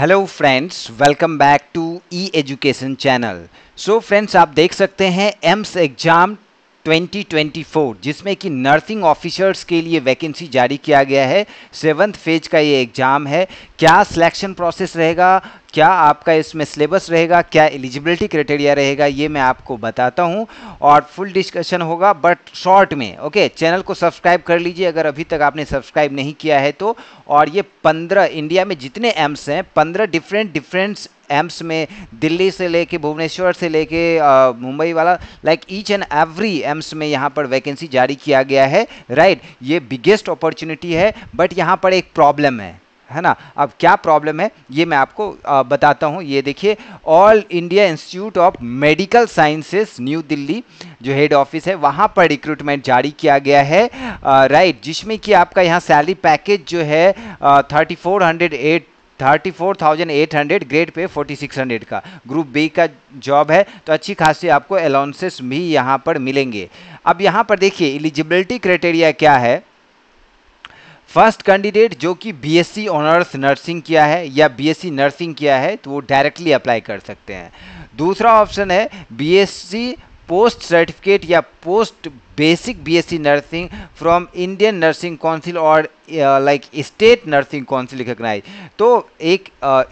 Hello friends welcome back to E education channel so friends आप देख सकते हैं एम्स एग्जाम 2024 जिसमें कि नर्सिंग ऑफिसर्स के लिए वैकेंसी जारी किया गया है सेवन्थ फेज का ये एग्ज़ाम है क्या सिलेक्शन प्रोसेस रहेगा क्या आपका इसमें सिलेबस रहेगा क्या एलिजिबिलिटी क्राइटेरिया रहेगा ये मैं आपको बताता हूँ और फुल डिस्कशन होगा बट शॉर्ट में ओके चैनल को सब्सक्राइब कर लीजिए अगर अभी तक आपने सब्सक्राइब नहीं किया है तो और ये पंद्रह इंडिया में जितने एम्स हैं पंद्रह डिफरेंट डिफरेंट एम्स में दिल्ली से लेके भुवनेश्वर से लेके मुंबई वाला like each and every AIIMS में यहाँ पर वैकेंसी जारी किया गया है राइट right? ये बिगेस्ट अपॉर्चुनिटी है बट यहाँ पर एक प्रॉब्लम है है ना अब क्या प्रॉब्लम है ये मैं आपको आ, बताता हूँ ये देखिए All India Institute of Medical Sciences New Delhi जो हेड ऑफिस है वहाँ पर रिक्रूटमेंट जारी किया गया है आ, राइट जिसमें कि आपका यहाँ सैलरी पैकेज जो है thirty four hundred eight thirty four thousand eight hundred grade pay forty six hundred का ग्रुप बी का जॉब है तो अच्छी खासी आपको अलाउंसेस भी यहाँ पर मिलेंगे अब यहाँ पर देखिए एलिजिबिलिटी क्राइटेरिया क्या है फर्स्ट कैंडिडेट जो कि बीएससी ऑनर्स नर्सिंग किया है या बीएससी नर्सिंग किया है तो वो डायरेक्टली अप्लाई कर सकते हैं दूसरा ऑप्शन है बीएससी पोस्ट सर्टिफिकेट या post basic BSc nursing from Indian nursing council और like state nursing council recognize तो एक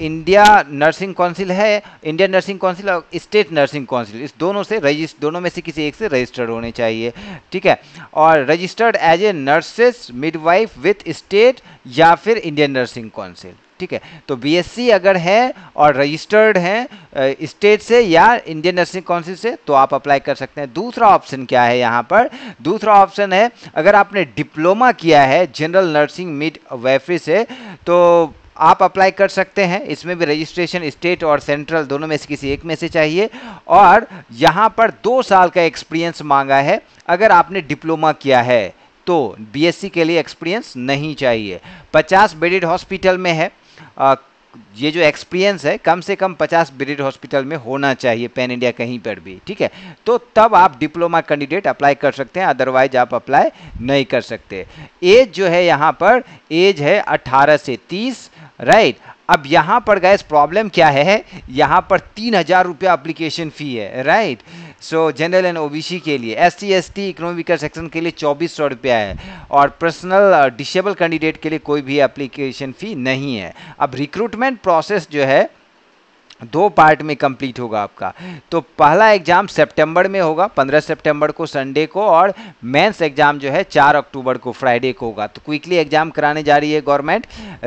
इंडिया नर्सिंग काउंसिल है इंडियन नर्सिंग काउंसिल और स्टेट नर्सिंग काउंसिल इस दोनों से रजिस्ट दोनों में से किसी एक से रजिस्टर्ड होने चाहिए ठीक है और registered as a nurses midwife with state या फिर इंडियन नर्सिंग काउंसिल ठीक है तो बीएससी अगर है और रजिस्टर्ड है स्टेट से या इंडियन नर्सिंग काउंसिल से तो आप अप्लाई कर सकते हैं दूसरा ऑप्शन क्या है यहाँ पर दूसरा ऑप्शन है अगर आपने डिप्लोमा किया है जनरल नर्सिंग मिड वेफरी से तो आप अप्लाई कर सकते हैं इसमें भी रजिस्ट्रेशन स्टेट और सेंट्रल दोनों में से किसी एक में से चाहिए और यहाँ पर दो साल का एक्सपीरियंस मांगा है अगर आपने डिप्लोमा किया है तो बीएससी के लिए एक्सपीरियंस नहीं चाहिए 50 बेडेड हॉस्पिटल में है ये जो एक्सपीरियंस है कम से कम 50 ब्रिड हॉस्पिटल में होना चाहिए पैन इंडिया कहीं पर भी ठीक है तो तब आप डिप्लोमा कैंडिडेट अप्लाई कर सकते हैं अदरवाइज आप अप्लाई नहीं कर सकते एज जो है यहाँ पर एज है 18 से 30 राइट अब यहाँ पर गैस प्रॉब्लम क्या है यहाँ पर तीन हज़ार रुपया अप्लीकेशन फ़ी है right right? So general and OBC के लिए S C S T economical section के लिए चौबीस सौ रुपया है और पर्सनल डिसेबल कैंडिडेट के लिए कोई भी एप्लीकेशन फ़ी नहीं है अब रिक्रूटमेंट प्रोसेस जो है दो पार्ट में कंप्लीट होगा आपका तो पहला एग्जाम सितंबर में होगा 15 सितंबर को संडे को और मेंस एग्जाम जो है 4 अक्टूबर को फ्राइडे को होगा तो क्विकली एग्जाम कराने जा रही है गवर्नमेंट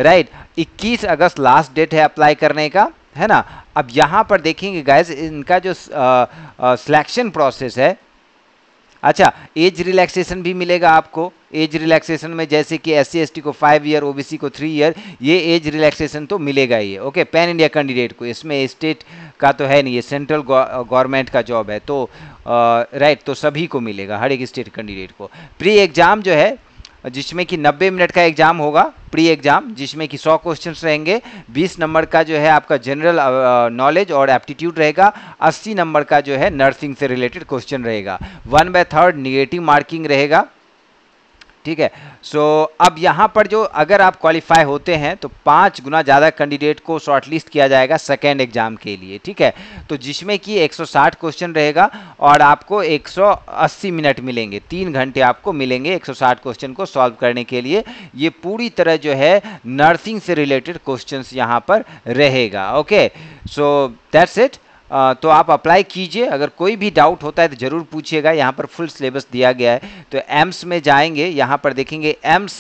राइट 21 अगस्त लास्ट डेट है अप्लाई करने का है ना अब यहाँ पर देखेंगे गैस इनका जो सिलेक्शन प्रोसेस है अच्छा एज रिलैक्सेशन भी मिलेगा आपको एज रिलैक्सेशन में जैसे कि एस सी को फाइव ईयर ओबीसी को थ्री ईयर ये एज रिलैक्सेशन तो मिलेगा ही है ओके पैन इंडिया कैंडिडेट को इसमें स्टेट का तो है नहीं ये सेंट्रल गवर्नमेंट का जॉब है तो राइट तो सभी को मिलेगा हर एक स्टेट कैंडिडेट को प्री एग्ज़ाम जो है जिसमें कि 90 मिनट का एग्जाम होगा प्री एग्जाम जिसमें कि 100 क्वेश्चंस रहेंगे 20 नंबर का जो है आपका जनरल नॉलेज और एप्टीट्यूड रहेगा 80 नंबर का जो है नर्सिंग से रिलेटेड क्वेश्चन रहेगा one by third negative marking रहेगा ठीक है सो so, अब यहाँ पर जो अगर आप क्वालिफाई होते हैं तो पाँच गुना ज़्यादा कैंडिडेट को शॉर्टलिस्ट किया जाएगा सेकेंड एग्जाम के लिए ठीक है तो जिसमें कि 160 क्वेश्चन रहेगा और आपको 180 मिनट मिलेंगे तीन घंटे आपको मिलेंगे 160 क्वेश्चन को सॉल्व करने के लिए ये पूरी तरह जो है नर्सिंग से रिलेटेड क्वेश्चन यहाँ पर रहेगा ओके सो दैट्स इट तो आप अप्लाई कीजिए अगर कोई भी डाउट होता है तो ज़रूर पूछिएगा यहाँ पर फुल सिलेबस दिया गया है तो एम्स में जाएंगे यहाँ पर देखेंगे AIIMS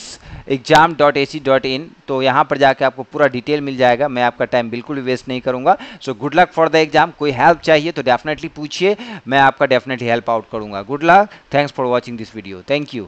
exam dot A C dot in तो यहाँ पर जाके आपको पूरा डिटेल मिल जाएगा मैं आपका टाइम बिल्कुल भी वेस्ट नहीं करूँगा so good luck for the exam कोई हेल्प चाहिए तो डेफिनेटली पूछिए मैं आपका डेफिनेटली हेल्प आउट करूँगा good luck thanks for watching this video thank you